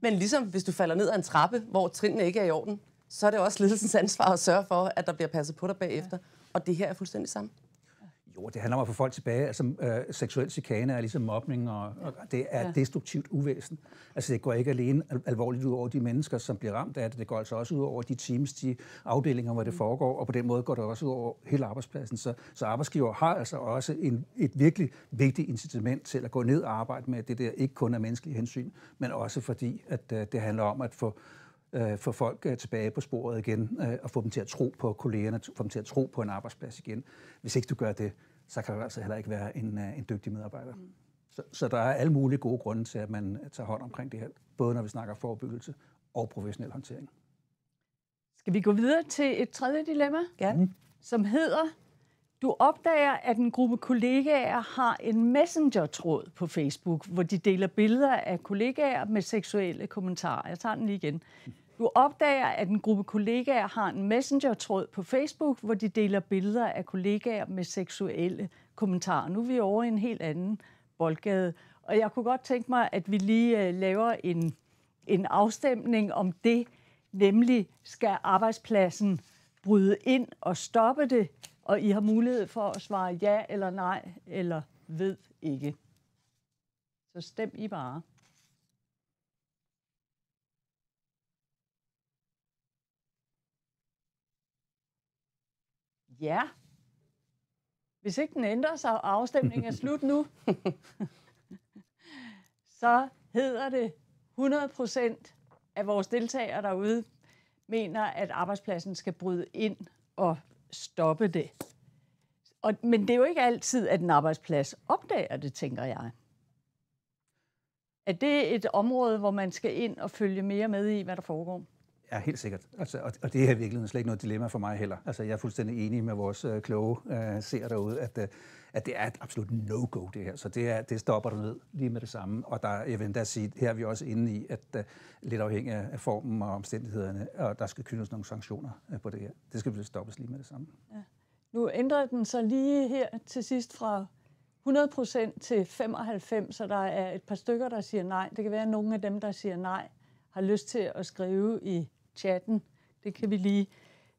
Men ligesom hvis du falder ned ad en trappe, hvor trinene ikke er i orden, så er det også ledelsens ansvar at sørge for, at der bliver passet på dig bagefter. Ja. Og det her er fuldstændig samme. Jo, det handler om at få folk tilbage. Altså, øh, seksuel chikane er ligesom mobning, og, og det er ja. destruktivt uvæsen. Altså, det går ikke alene alvorligt ud over de mennesker, som bliver ramt af det. Det går altså også ud over de teams, de afdelinger, hvor det mm. foregår, og på den måde går det også ud over hele arbejdspladsen. Så, så arbejdsgiver har altså også en, et virkelig vigtigt incitament til at gå ned og arbejde med det der, ikke kun af menneskelige hensyn, men også fordi, at øh, det handler om at få øh, få folk øh, tilbage på sporet igen, øh, og få dem til at tro på kollegerne, få dem til at tro på en arbejdsplads igen. Hvis ikke du gør det, så kan du altså heller ikke være en, øh, en dygtig medarbejder. Mm. Så, så der er alle mulige gode grunde til, at man øh, tager hånd omkring det her, både når vi snakker forebyggelse og professionel håndtering. Skal vi gå videre til et tredje dilemma? ja. Mm. Som hedder, du opdager, at en gruppe kollegaer har en messenger-tråd på Facebook, hvor de deler billeder af kollegaer med seksuelle kommentarer. Jeg tager den lige igen. Mm. Du opdager, at en gruppe kollegaer har en messenger-tråd på Facebook, hvor de deler billeder af kollegaer med seksuelle kommentarer. Nu er vi over i en helt anden boldgade. Og jeg kunne godt tænke mig, at vi lige øh, laver en, en afstemning om det, nemlig skal arbejdspladsen bryde ind og stoppe det, og I har mulighed for at svare ja eller nej, eller ved ikke. Så stem I bare. Ja. Hvis ikke den ændrer sig, og afstemningen er slut nu, så hedder det 100 procent af vores deltagere derude mener, at arbejdspladsen skal bryde ind og stoppe det. Og, men det er jo ikke altid, at en arbejdsplads opdager det, tænker jeg. Er det et område, hvor man skal ind og følge mere med i, hvad der foregår? Ja, helt sikkert. Altså, og, og det er i virkeligheden slet ikke noget dilemma for mig heller. Altså, jeg er fuldstændig enig med vores øh, kloge øh, ser derude, at, øh, at det er et absolut no-go, det her. Så det, er, det stopper du ned lige med det samme. Og der, jeg vil endda sige, her er vi også inde i, at øh, lidt afhængig af formen og omstændighederne, og der skal kyndes nogle sanktioner øh, på det her. Det skal blive stoppes lige med det samme. Ja. Nu ændrer den så lige her til sidst fra 100% til 95, så der er et par stykker, der siger nej. Det kan være, at nogle af dem, der siger nej, har lyst til at skrive i chatten. Det kan vi lige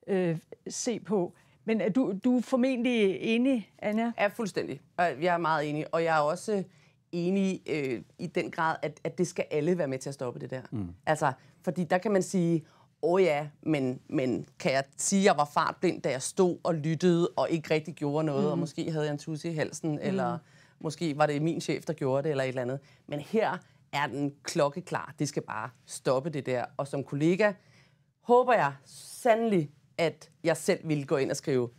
øh, se på. Men er du, du er formentlig enig, Jeg Ja, fuldstændig. Jeg er meget enig, og jeg er også enig øh, i den grad, at, at det skal alle være med til at stoppe det der. Mm. Altså, fordi der kan man sige, åh oh ja, men, men kan jeg sige, at jeg var fartblind, da jeg stod og lyttede og ikke rigtig gjorde noget, mm. og måske havde jeg en tusse i halsen, mm. eller måske var det min chef, der gjorde det, eller et eller andet. Men her er den klokke klar. Det skal bare stoppe det der. Og som kollega, håber jeg sandelig, at jeg selv vil gå ind og skrive,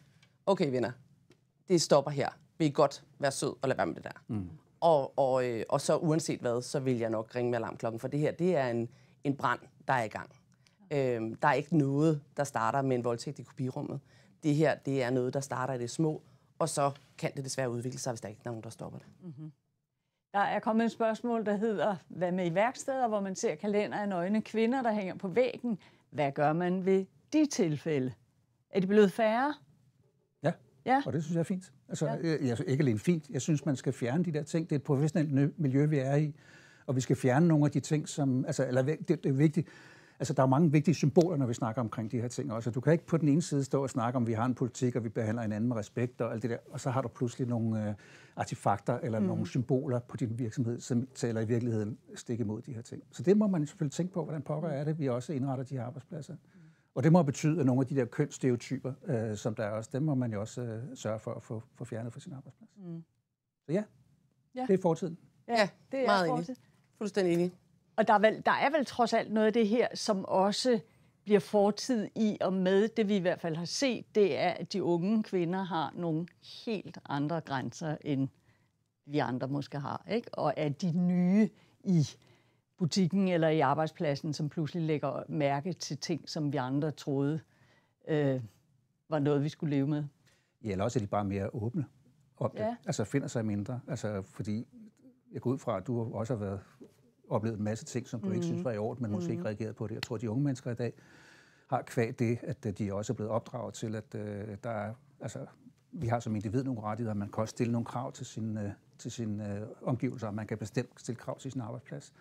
okay venner, det stopper her. Vil I godt være sød og lade være med det der? Mm. Og, og, øh, og så uanset hvad, så vil jeg nok ringe med alarmklokken, for det her, det er en, en brand, der er i gang. Øhm, der er ikke noget, der starter med en voldtægt i kopirummet. Det her, det er noget, der starter i det små, og så kan det desværre udvikle sig, hvis der ikke er nogen, der stopper det. Mm-hmm. Der er kommet et spørgsmål, der hedder, hvad med i værksteder, hvor man ser kalender af nøgne kvinder, der hænger på væggen? Hvad gør man ved de tilfælde? Er de blevet færre? Ja, ja. og det synes jeg er fint. Altså, ja. jeg, jeg, ikke alene fint, jeg synes, man skal fjerne de der ting. Det er et professionelt miljø, vi er i, og vi skal fjerne nogle af de ting, som... Altså, eller, det, det er vigtigt Altså, der er mange vigtige symboler, når vi snakker omkring de her ting også. Du kan ikke på den ene side stå og snakke om, at vi har en politik, og vi behandler hinanden med respekt og alt det der, og så har du pludselig nogle øh, artefakter eller mm. nogle symboler på din virksomhed, som taler i virkeligheden stik imod de her ting. Så det må man selvfølgelig tænke på, hvordan pokker er det, vi også indretter de her arbejdspladser. Og det må betyde, at nogle af de der kønsstereotyper, øh, som der er også, dem må man jo også øh, sørge for at få, få fjernet fra sin arbejdsplads. Mm. Så ja, ja, det er fortiden. Ja, det er meget fortiden. Enig. Fuldstændig enig. Og der er, vel, der er vel trods alt noget af det her, som også bliver fortid i og med det, vi i hvert fald har set, det er, at de unge kvinder har nogle helt andre grænser, end vi andre måske har. Ikke? Og er de nye i butikken eller i arbejdspladsen, som pludselig lægger mærke til ting, som vi andre troede øh, var noget, vi skulle leve med. Ja, eller også er de bare mere åbne om det. Ja. Altså finder sig mindre. Altså, fordi jeg går ud fra, at du også har været oplevet en masse ting, som du mm. ikke synes mhm. var i orden, men måske mm. ikke mhm. reageret på det. Jeg tror, at de unge mennesker i dag har kvad det, at øh, de også er blevet opdraget til, at øh, der er, altså, vi har som individ nogle rettigheder, man kan også stille nogle krav til sin, øh, til sin øh, omgivelser, og man kan bestemt stille krav til sin arbejdsplads.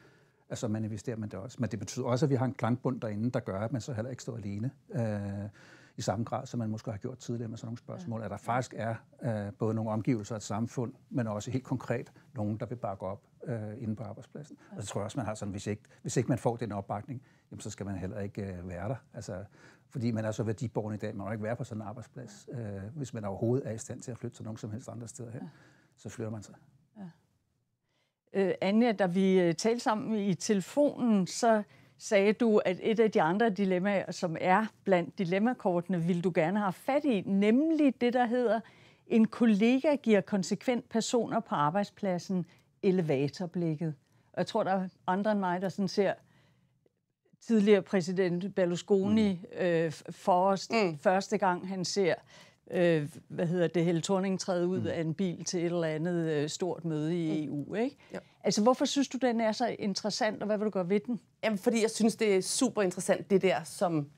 Altså man investerer man det også. Men det betyder også, at vi har en klangbund derinde, der gør, at man så heller ikke står alene. Øh, i samme grad, som man måske har gjort tidligere med sådan nogle spørgsmål, ja. at der faktisk er øh, både nogle omgivelser af et samfund, men også helt konkret nogen, der vil bakke op øh, inde på arbejdspladsen. Ja. Og så tror jeg også, man har sådan, hvis ikke, hvis ikke man får den opbakning, jamen, så skal man heller ikke øh, være der. Altså, fordi man er så værdiborgen i dag, man må ikke være på sådan en arbejdsplads, øh, hvis man overhovedet er i stand til at flytte til nogen som helst andre steder hen. Ja. Så flytter man sig. Ja. Øh, Anja, da vi øh, talte sammen i telefonen, så sagde du, at et af de andre dilemmaer, som er blandt dilemmakortene, vil du gerne have fat i, nemlig det, der hedder, en kollega giver konsekvent personer på arbejdspladsen elevatorblikket. Og jeg tror, der er andre end mig, der sådan ser tidligere præsident Berlusconi mm. øh, for os mm. første gang, han ser øh, hvad hedder det, hele Thorning træde ud mm. af en bil til et eller andet øh, stort møde i mm. EU. Ikke? Ja. Altså, hvorfor synes du, den er så interessant, og hvad vil du gøre ved den? Jamen, fordi jeg synes, det er super interessant, det der, som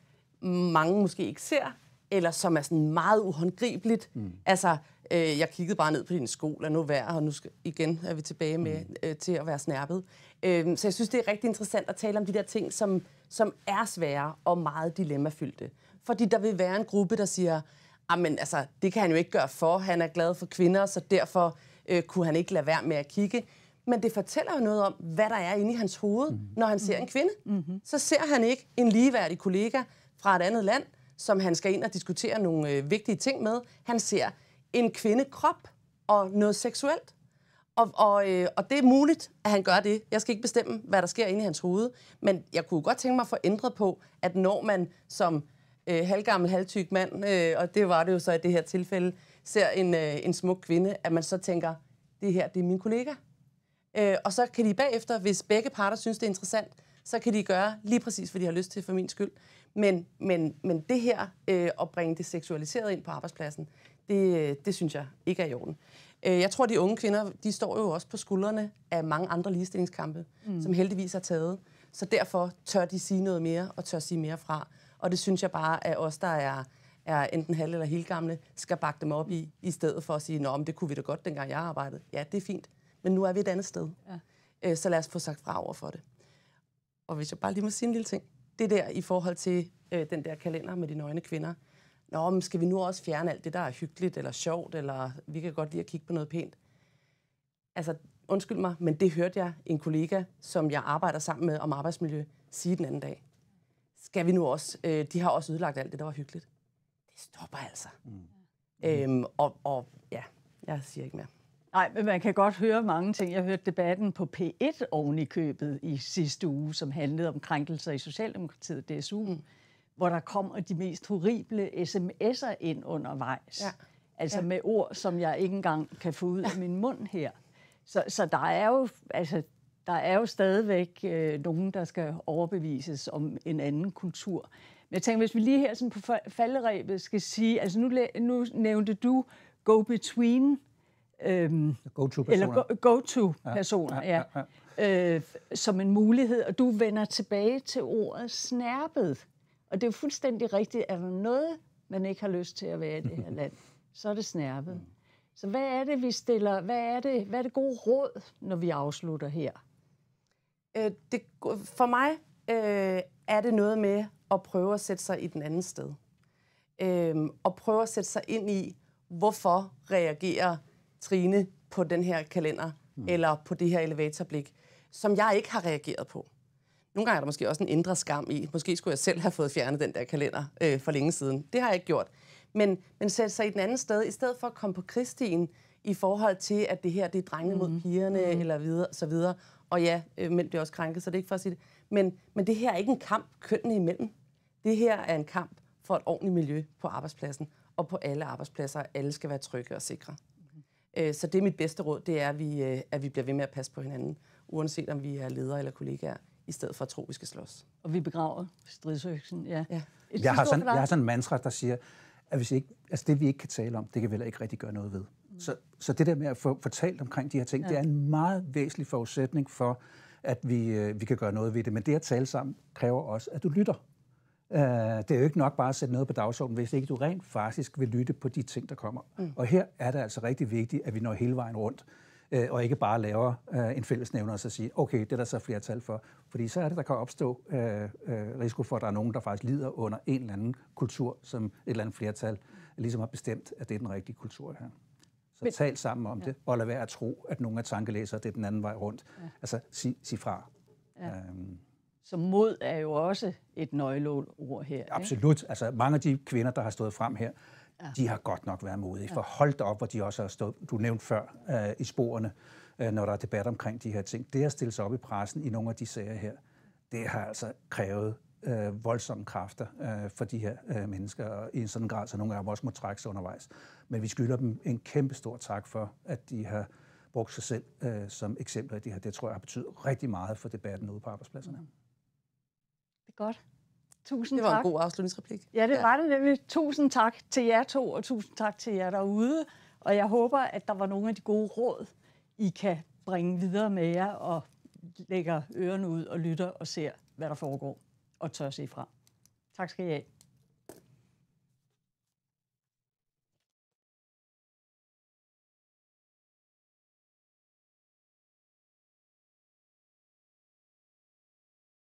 mange måske ikke ser, eller som er sådan meget uhåndgribeligt. Mm. Altså, øh, jeg kiggede bare ned på dine sko, lad nu være, og nu skal, igen er vi tilbage med mm. øh, til at være snærpet. Øh, så jeg synes, det er rigtig interessant at tale om de der ting, som, som er svære og meget dilemmafyldte. Fordi der vil være en gruppe, der siger, men altså, det kan han jo ikke gøre for, han er glad for kvinder, så derfor øh, kunne han ikke lade være med at kigge men det fortæller jo noget om, hvad der er inde i hans hoved, mm. når han ser en mhm. kvinde. Mm-hmm. Så ser han ikke en ligeværdig kollega fra et andet land, som han skal ind og diskutere nogle øh, vigtige ting med. Han ser en kvindekrop og noget seksuelt. Og, og, øh, og det er muligt, at han gør det. Jeg skal ikke bestemme, hvad der sker inde i hans hoved. Men jeg kunne godt tænke mig at få ændret på, at når man som øh, halvgammel, halvtyk mand, øh, og det var det jo så i det her tilfælde, ser en, øh, en smuk kvinde, at man så tænker, det her, det er min kollega. Øh, og så kan de bagefter, hvis begge parter synes, det er interessant, så kan de gøre lige præcis, hvad de har lyst til for min skyld. Men, men, men det her, øh, at bringe det seksualiserede ind på arbejdspladsen, det, det synes jeg ikke er i orden. Øh, jeg tror, de unge kvinder, de står jo også på skuldrene af mange andre ligestillingskampe, mm. som heldigvis er taget. Så derfor tør de sige noget mere, og tør sige mere fra. Og det synes jeg bare, at os, der er, er enten halv eller helt gamle, skal bakke dem op i, i stedet for at sige, nå, men det kunne vi da godt, dengang jeg arbejdede. Ja, det er fint, men nu er vi et andet sted. Ja. Øh, så lad os få sagt fra over for det. Og hvis jeg bare lige må sige en lille ting. Det der i forhold til øh, den der kalender med de nøgne kvinder. Nå, men skal vi nu også fjerne alt det, der er hyggeligt eller sjovt, eller vi kan godt lide at kigge på noget pænt? Altså, undskyld mig, men det hørte jeg en kollega, som jeg arbejder sammen med om arbejdsmiljø, sige den anden dag. Skal vi nu også? Øh, de har også ødelagt alt det, der var hyggeligt. Det stopper altså. Mm. Øhm, og, og ja, jeg siger ikke mere. Nej, men man kan godt høre mange ting. Jeg hørte debatten på P1 oven i købet i sidste uge, som handlede om krænkelser i Socialdemokratiet, DSU, mm. hvor der kom de mest horrible sms'er ind undervejs. Ja. Altså ja. med ord, som jeg ikke engang kan få ud af min mund her. Så, så der er jo, altså, der er jo stadigvæk øh, nogen, der skal overbevises om en anden kultur. Men jeg tænker, hvis vi lige her sådan på falderæbet skal sige, altså nu, nu nævnte du go-between Øhm, go-to-personer. Eller go-to-personer, ja. ja, ja, ja. Øh, som en mulighed. Og du vender tilbage til ordet snærpet. Og det er jo fuldstændig rigtigt, at der noget, man ikke har lyst til at være i det her land, så er det snærpet. Så hvad er det, vi stiller? Hvad er det, hvad er det gode råd, når vi afslutter her? Øh, det, for mig øh, er det noget med at prøve at sætte sig i den anden sted. Øh, og prøve at sætte sig ind i, hvorfor reagerer Trine på den her kalender, mm. eller på det her elevatorblik, som jeg ikke har reageret på. Nogle gange er der måske også en indre skam i, måske skulle jeg selv have fået fjernet den der kalender øh, for længe siden. Det har jeg ikke gjort. Men, men sætte sig i den anden sted, i stedet for at komme på Kristin i forhold til, at det her det er drenge mm. mod pigerne, mm. eller videre, så videre. Og ja, øh, mænd bliver også krænket, så det er ikke for at sige det. Men, men det her er ikke en kamp kønnene imellem. Det her er en kamp for et ordentligt miljø på arbejdspladsen, og på alle arbejdspladser, alle skal være trygge og sikre. Øh, så det er mit bedste råd, det er, at vi, øh, at vi bliver ved med at passe på hinanden, uanset om vi er ledere eller kollegaer, i stedet for at tro, at vi skal slås. Og vi begraver stridsøksen, ja. ja. jeg, har sådan, jeg har sådan en mantra, der siger, at hvis ikke, altså det, vi ikke kan tale om, det kan vi heller ikke rigtig gøre noget ved. Mm. Så, så det der med at få fortalt omkring de her ting, ja. det er en meget væsentlig forudsætning for, at vi, øh, vi kan gøre noget ved det. Men det at tale sammen kræver også, at du lytter. Øh, det er jo ikke nok bare at sætte noget på dagsordenen, hvis ikke du rent faktisk vil lytte på de ting, der kommer. Mm. Og her er det altså rigtig vigtigt, at vi når hele vejen rundt øh, og ikke bare laver øh, en fællesnævner og så sige, okay, det er der så flertal for. Fordi så er det, der kan opstå øh, øh, risiko for, at der er nogen, der faktisk lider under en eller anden kultur, som et eller andet flertal ligesom har bestemt, at det er den rigtige kultur her. Så Men, tal sammen om ja. det, og lad være at tro, at nogen er tankelæsere, det er den anden vej rundt. Ja. Altså, sig, sig fra. Ja. Øhm. Så mod er jo også et nøgleord her. Ikke? Absolut. Altså mange af de kvinder, der har stået frem her, ja. de har godt nok været modige. Ja. For hold da op, hvor de også har stået, du nævnte før, øh, i sporene, øh, når der er debat omkring de her ting. Det at stille sig op i pressen i nogle af de sager her, det har altså krævet øh, voldsomme kræfter øh, for de her øh, mennesker, og i en sådan grad, så nogle af dem også må trække sig undervejs. Men vi skylder dem en kæmpe stor tak for, at de har brugt sig selv øh, som eksempler i det her. Det tror jeg har betydet rigtig meget for debatten ude på arbejdspladserne. Mm. Det er godt. Tusind tak. Det var tak. en god afslutningsreplik. Ja, det ja. var det nemlig. Tusind tak til jer to, og tusind tak til jer derude. Og jeg håber, at der var nogle af de gode råd, I kan bringe videre med jer, og lægger ørerne ud og lytter og ser, hvad der foregår, og tør se fra. Tak skal I have.